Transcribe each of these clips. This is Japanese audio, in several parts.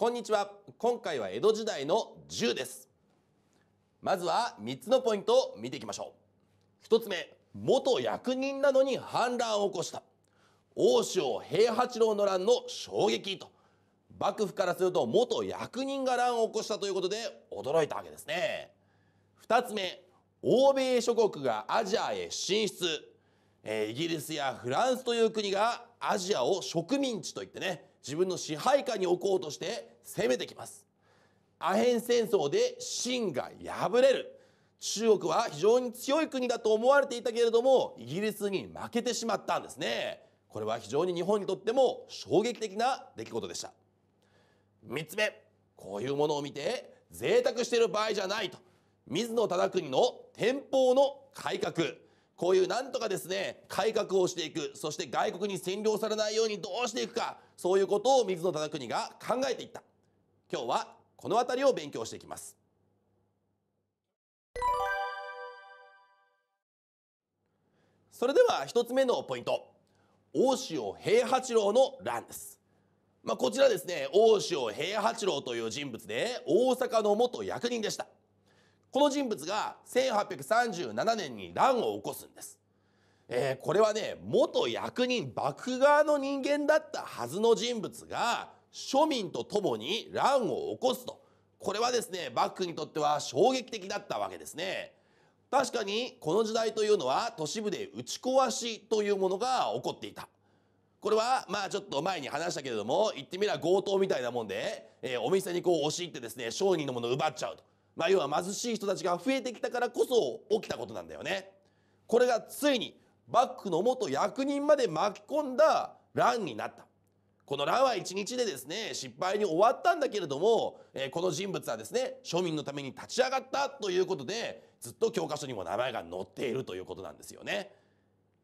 こんにちは今回は江戸時代の銃ですまずは3つのポイントを見ていきましょう1つ目元役人なのに反乱を起こした大塩平八郎の乱の衝撃と幕府からすると元役人が乱を起こしたということで驚いたわけですね2つ目欧米諸国がアジアへ進出えー、イギリスやフランスという国がアジアを植民地といってね自分の支配下に置こうとして攻めてきますアヘン戦争で清が敗れる中国は非常に強い国だと思われていたけれどもイギリスに負けてしまったんですねこれは非常に日本にとっても衝撃的な出来事でした3つ目こういうものを見て贅沢してる場合じゃないと水野忠邦の天保の改革こういうなんとかですね、改革をしていく、そして外国に占領されないようにどうしていくか、そういうことを水野忠邦が考えていった。今日はこの辺りを勉強していきます。それでは一つ目のポイント。大塩平八郎の乱です。まあ、こちらですね、大塩平八郎という人物で大阪の元役人でした。この人物が1837年に乱を起こすんです。えー、これはね元役人幕府側の人間だったはずの人物が庶民と共に乱を起こすとこれはですね幕府にとっては衝撃的だったわけですね。確かにこの時代というのは都市部で打ち壊しというものが起こっていた。これはまあちょっと前に話したけれども言ってみれば強盗みたいなもんで、えー、お店にこう押し入ってですね商人のものを奪っちゃうと。まあ、要は貧しい人たちが増えてきたからこそ起きたことなんだよね。これがついに幕府の元役人まで巻き込んだ乱になった。この乱は一日でですね失敗に終わったんだけれども、えー、この人物はですね庶民のために立ち上がったということでずっと教科書にも名前が載っているということなんですよね。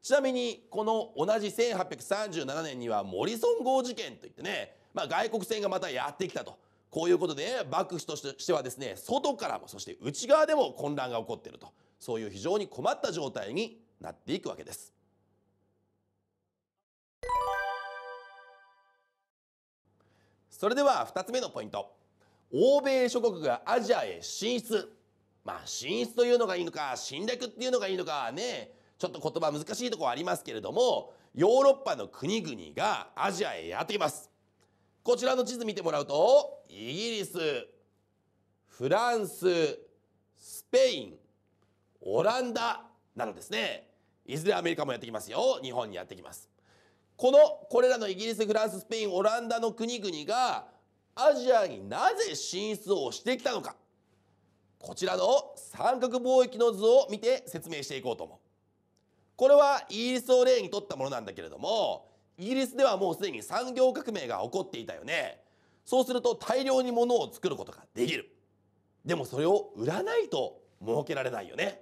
ちなみにこの同じ1837年にはモリソン号事件といってね、まあ、外国船がまたやってきたとこういうことで幕府としてはですね外からもそして内側でも混乱が起こっているとそういう非常に困った状態になっていくわけです。それでは2つ目のポイント欧米諸国がアジアへ進出まあ進出というのがいいのか侵略っていうのがいいのかねちょっと言葉難しいところありますけれどもヨーロッパの国々がアジアへやってきますこちらの地図見てもらうとイギリスフランススペインオランダなのですねいずれアメリカもやってきますよ日本にやってきますこのこれらのイギリスフランススペインオランダの国々がアジアになぜ進出をしてきたのかこちらの三角貿易の図を見て説明していこうと思うこれはイギリスを例にとったものなんだけれどもイギリスではもうすでに産業革命が起こっていたよね。そうすると大量に物を作ることができる。でもそれを売らないと儲けられないよね。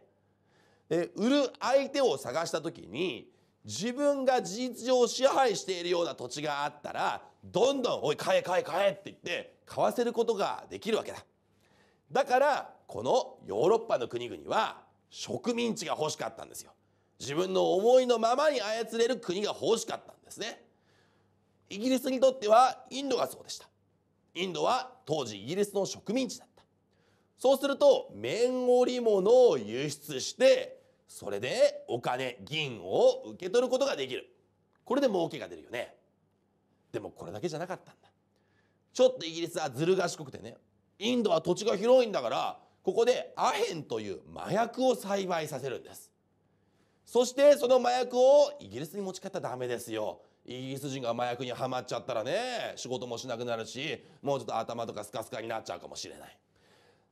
で売る相手を探した時に自分が事実上支配しているような土地があったらどんどん「おい買え買え買え」って言って買わせることができるわけだ。だからこのヨーロッパの国々は植民地が欲しかったんですよ。自分の思いのままに操れる国が欲しかったんですねイギリスにとってはインドがそうでしたインドは当時イギリスの植民地だったそうすると綿織物を輸出してそれでお金銀を受け取ることができるこれで儲けが出るよねでもこれだけじゃなかったんだちょっとイギリスはずる賢くてねインドは土地が広いんだからここでアヘンという麻薬を栽培させるんですそしてその麻薬をイギリスに持ち帰ったらダメですよイギリス人が麻薬にはまっちゃったらね仕事もしなくなるしもうちょっと頭とかスカスカになっちゃうかもしれない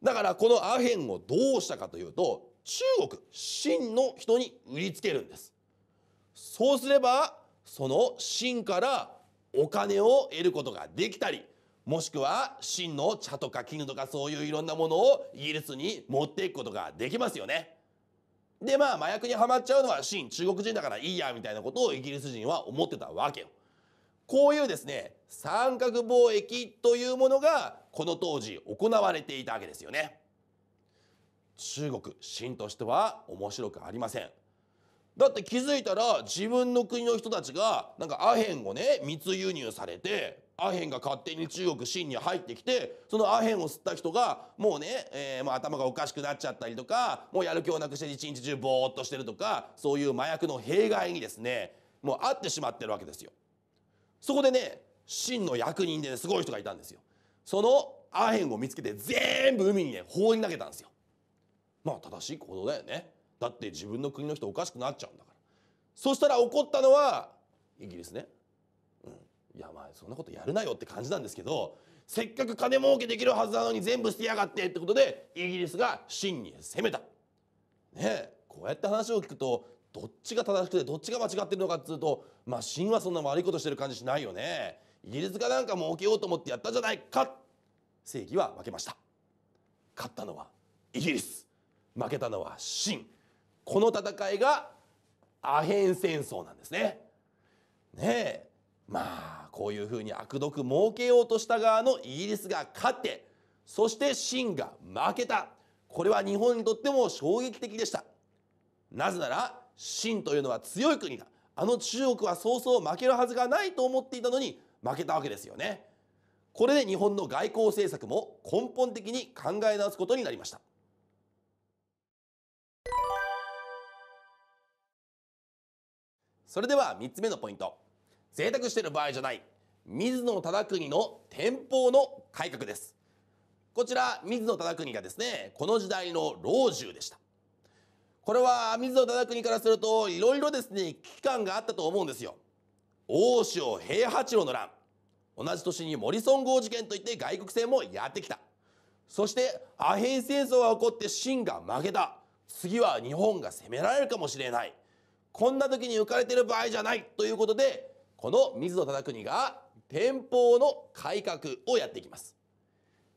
だからこのアヘンをどうしたかというと中国清の人に売りつけるんですそうすればその清からお金を得ることができたりもしくは清の茶とか絹とかそういういろんなものをイギリスに持っていくことができますよねでまあ麻薬にはまっちゃうのは真中国人だからいいやみたいなことをイギリス人は思ってたわけよ。こういうですね三角貿易というものがこの当時行われていたわけですよね。中国清としては面白くありません。だって気づいたら自分の国の人たちがなんかアヘンをね密輸入されてアヘンが勝手に中国清に入ってきてそのアヘンを吸った人がもうね、えー、まあ頭がおかしくなっちゃったりとかもうやる気をなくして一日中ぼーっとしてるとかそういう麻薬の弊害にですねもうあってしまってるわけですよ。そこでね真の役人で、ね、すごい人がいたんですよ。そのアヘンを見つけて全部海にね放り投げたんですよ。まあ正しい行動だよね。だって自分の国の人おかしくなっちゃうんだからそしたら怒ったのはイギリスね、うん、いやまあそんなことやるなよって感じなんですけどせっかく金儲けできるはずなのに全部捨てやがってってことでイギリスが真に攻めた。ねこうやって話を聞くとどっちが正しくてどっちが間違ってるのかっつうとまあ真はそんな悪いことしてる感じしないよね。イギリスがなんか儲けようと思ってやったじゃないか正義は負けました。勝ったのはイギリス負けたのは真。この戦いがアヘン戦争なんですね。ねえまあこういうふうに悪毒儲けようとした側のイギリスが勝ってそして秦が負けたこれは日本にとっても衝撃的でしたなぜなら秦というのは強い国だあの中国はそうそう負けるはずがないと思っていたのに負けたわけですよねこれで日本の外交政策も根本的に考え直すことになりましたそれでは3つ目のポイント贅沢してる場合じゃない水野忠邦の天保の改革ですこちら水野忠邦がですねこの時代の老中でしたこれは水野忠邦からするといろいろですね危機感があったと思うんですよ大塩平八郎の乱同じ年に森リソ号事件といって外国船もやってきたそしてアヘン戦争が起こって清が負けた次は日本が攻められるかもしれないこんな時に浮かれてる場合じゃないということでこの水野忠邦が天保の改革をやっていきます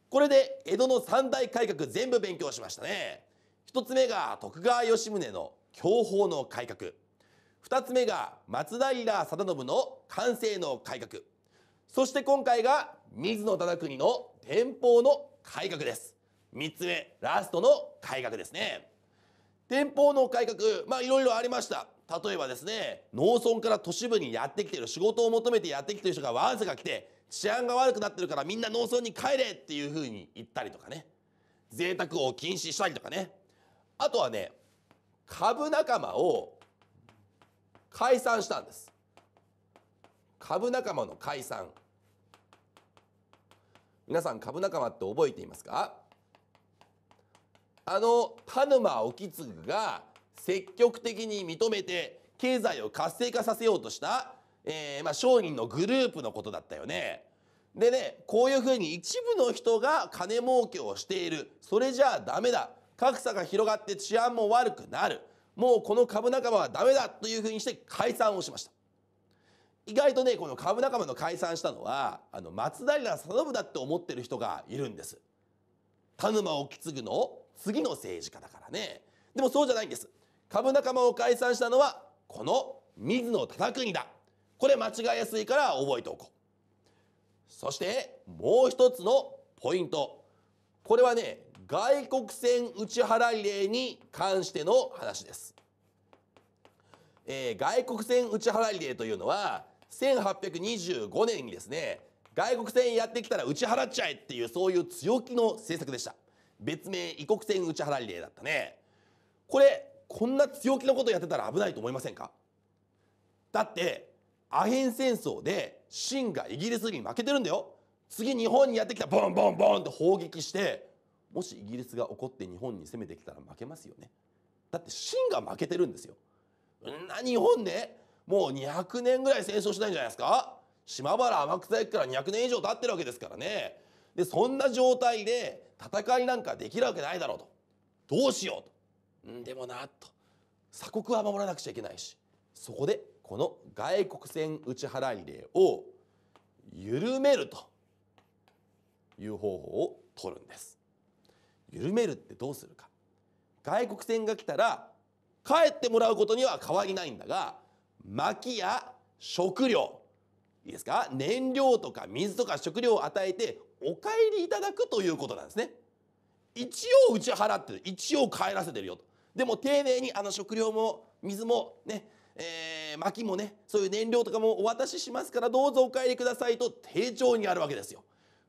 これで江戸の三大改革全部勉強しましたね一つ目が徳川吉宗の享保の改革二つ目が松平定信の完成の改革そして今回が水野忠邦の天保の改革です三つ目ラストの改革ですね店舗の改革、まあいろいろありました。例えばですね、農村から都市部にやってきてる、仕事を求めてやってきてる人がわんせが来て、治安が悪くなってるからみんな農村に帰れっていうふうに言ったりとかね。贅沢を禁止したりとかね。あとはね、株仲間を解散したんです。株仲間の解散。皆さん株仲間って覚えていますかあの田沼意次が積極的に認めて経済を活性化させようとした、えー、まあ、商人のグループのことだったよね。でねこういうふうに一部の人が金儲けをしているそれじゃあダメだ格差が広がって治安も悪くなるもうこの株仲間はダメだというふうにして解散をしました。意外とねこの株仲間の解散したのはあの松平定信だって思ってる人がいるんです。田沼意次の次の政治家だからねでもそうじゃないんです株仲間を解散したのはこの水野忠邦だこれ間違えやすいから覚えておこうそしてもう一つのポイントこれはね外国船打ち払い例に関しての話です、えー、外国船打ち払い例というのは1825年にですね外国船やってきたら打ち払っちゃえっていうそういう強気の政策でした別名異国船打ち払い例だったねこれこんな強気なことやってたら危ないと思いませんかだってアヘン戦争で清がイギリスに負けてるんだよ次日本にやってきたボンボンボンって砲撃してもしイギリスが怒って日本に攻めてきたら負けますよねだって清が負けてるんですよんな日本ねもう200年ぐらい戦争しないんじゃないですか島原天草駅から200年以上経ってるわけですからねでそんな状態で戦いなんかできるわけないだろうとどうしようと、ん、でもなと鎖国は守らなくちゃいけないしそこでこの外国船打ち払い令を緩めるという方法を取るんです緩めるってどうするか外国船が来たら帰ってもらうことには変わりないんだが薪や食料いいですか燃料とか水とか食料を与えてお帰りいただくということなんですね。一応打ち払ってる一応帰らせてるよと。でも丁寧にあの食料も水もね、えー、薪もねそういう燃料とかもお渡ししますからどうぞお帰りくださいと丁重にあるわけですよ。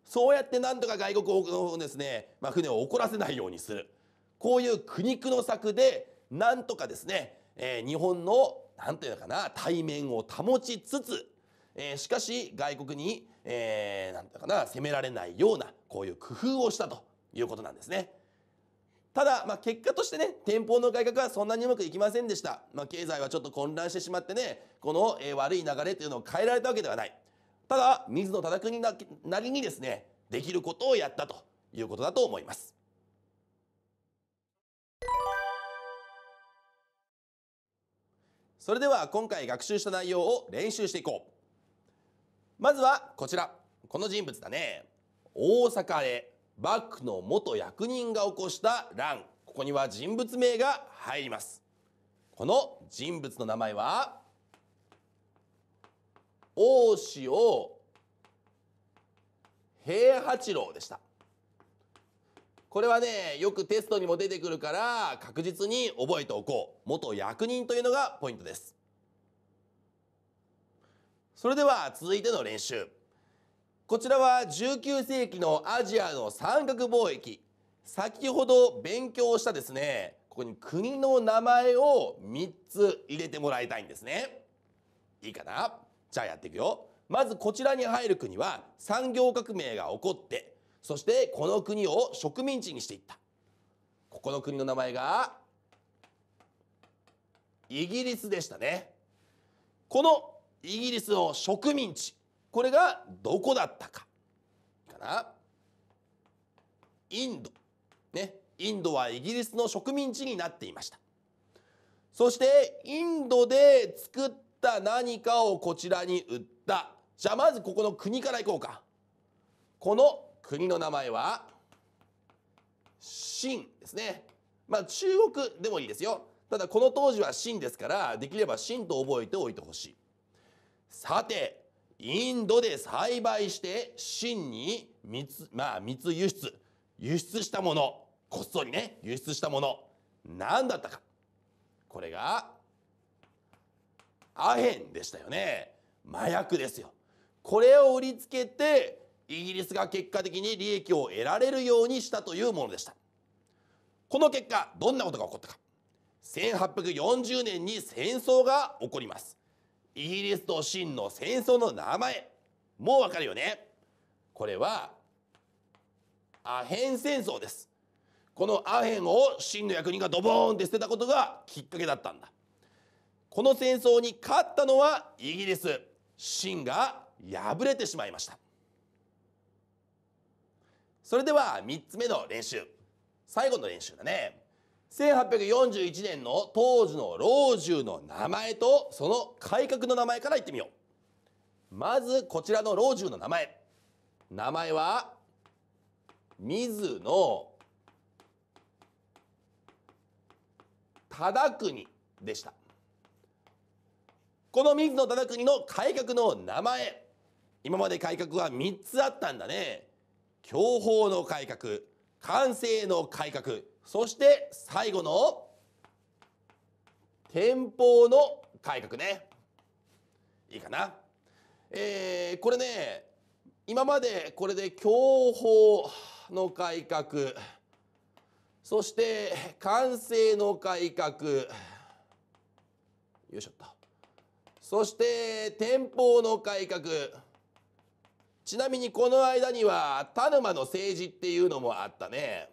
そうやってなんとか外国のですね、まあ、船を怒らせないようにする。こういう苦肉の策でなんとかですね、えー、日本の何て言うのかな対面を保ちつつえー、しかし外国に、えー、なんだかな攻められないようなこういう工夫をしたということなんですね。ただ、まあ、結果としてね、天保の改革はそんなにうまくいきませんでした。まあ、経済はちょっと混乱してしまってね、この、えー、悪い流れというのを変えられたわけではない。ただ、水野忠ななりにですね、できることをやったということだと思います。それでは今回学習した内容を練習していこう。まずはこちらこの人物だね大阪で幕府の元役人が起こした乱ここには人物名が入りますこの人物の名前は大塩平八郎でしたこれはねよくテストにも出てくるから確実に覚えておこう元役人というのがポイントですそれでは続いての練習こちらは19世紀のアジアの三角貿易先ほど勉強したですねここに国の名前を3つ入れてもらいたいんですねいいかなじゃあやっていくよまずこちらに入る国は産業革命が起こってそしてこの国を植民地にしていったここの国の名前がイギリスでしたねこのイギリスの植民地これがどこだったかかなインドねインドはイギリスの植民地になっていましたそしてインドで作った何かをこちらに売ったじゃあまずここの国からいこうかこの国の名前は清ですねまあ中国でもいいですよただこの当時は清ですからできれば清と覚えておいてほしいさてインドで栽培して真に密,、まあ、密輸出輸出したものこっそりね輸出したもの何だったかこれがアヘンでしたよね麻薬ですよこれを売りつけてイギリスが結果的に利益を得られるようにしたというものでしたこの結果どんなことが起こったか1840年に戦争が起こりますイギリスと清の戦争の名前もうわかるよねこれはアヘン戦争ですこのアヘンを清の役人がドボーンって捨てたことがきっかけだったんだこの戦争に勝ったのはイギリス清が敗れてしまいましたそれでは3つ目の練習最後の練習だね1841年の当時の老中の名前とその改革の名前から言ってみようまずこちらの老中の名前名前は水野忠国でしたこの水野忠国の改革の名前今まで改革は3つあったんだね享保の改革完成の改革そして最後の天保の改革ねいいかな、えー、これね今までこれで享保の改革そして完成の改革よいしょっとそして天保の改革ちなみにこの間には田沼の政治っていうのもあったね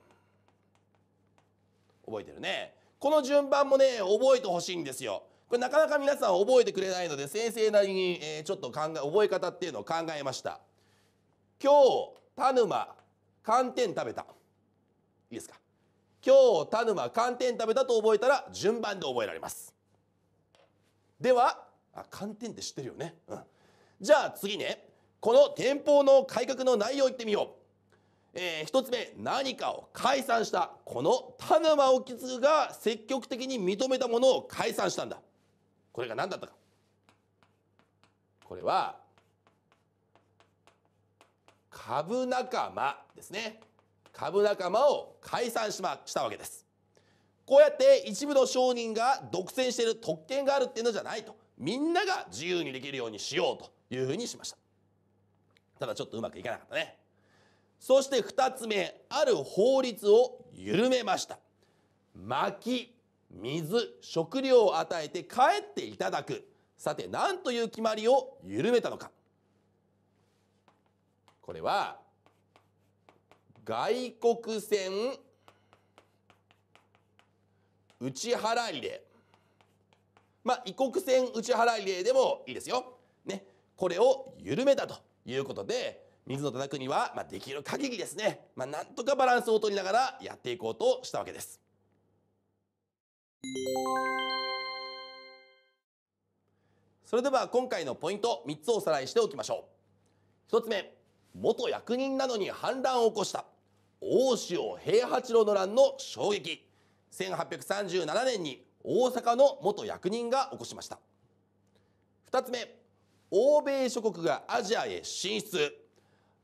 覚えてるねこの順番もね覚えてほしいんですよこれなかなか皆さん覚えてくれないので先生なりに、えー、ちょっと考え覚え方っていうのを考えました今日田沼寒天食べたいいですか今日田沼寒天食べたと覚えたら順番で覚えられますではあ寒天って知ってるよね、うん、じゃあ次ねこの天保の改革の内容を言ってみよう、えー、1つ目何かを解散したこの田沼意次が積極的に認めたものを解散したんだこれが何だったかこれは株仲間ですね株仲間を解散し,、ま、したわけですこうやって一部の商人が独占している特権があるっていうのじゃないとみんなが自由にできるようにしようというふうにしましたただちょっとうまくいかなかったねそして2つ目ある法律を緩めました薪水食料を与えて帰っていただくさて何という決まりを緩めたのかこれは外国船ち払い例。まあ異国船打ち払い例でもいいですよ。ねこれを緩めたということで水野忠には、まあ、できる限りですね、まあ、なんとかバランスを取りながらやっていこうとしたわけです。それでは今回のポイント3つをおさらいしておきましょう。1つ目元役人なのに反乱を起こした大塩平八郎の乱の衝撃1837年に大阪の元役人が起こしました。2つ目欧米諸国がアジアへ進出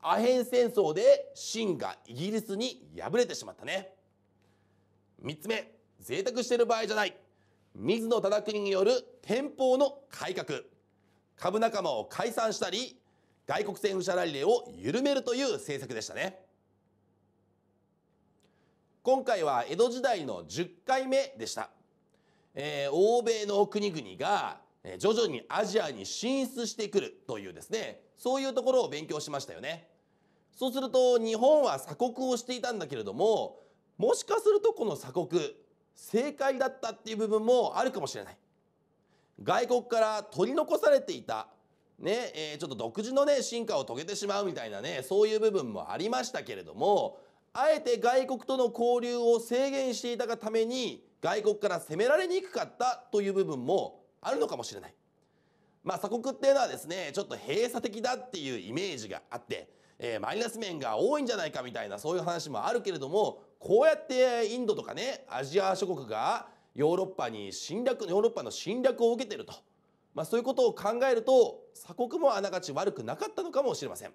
アヘン戦争で清がイギリスに敗れてしまったね3つ目贅沢してる場合じゃない水野忠邦による天保の改革株仲間を解散したり外国政府社来例を緩めるという政策でしたね今回は江戸時代の10回目でした、えー、欧米の国々がえ徐々にアジアに進出してくるというですねそういうところを勉強しましたよね。そうすると日本は鎖国をしていたんだけれどももしかするとこの鎖国正解だったっていう部分もあるかもしれない。外国から取り残されていた、ねえー、ちょっと独自のね進化を遂げてしまうみたいなねそういう部分もありましたけれどもあえて外国との交流を制限していたがために外国から攻められにくかったという部分もあるのかもしれない。まあ、鎖国っていうのはですねちょっと閉鎖的だっていうイメージがあって、えー、マイナス面が多いんじゃないかみたいなそういう話もあるけれどもこうやってインドとかねアジア諸国がヨーロッパに侵略ヨーロッパの侵略を受けてると、まあ、そういうことを考えると鎖国もあながち悪くなかったのかもしれません。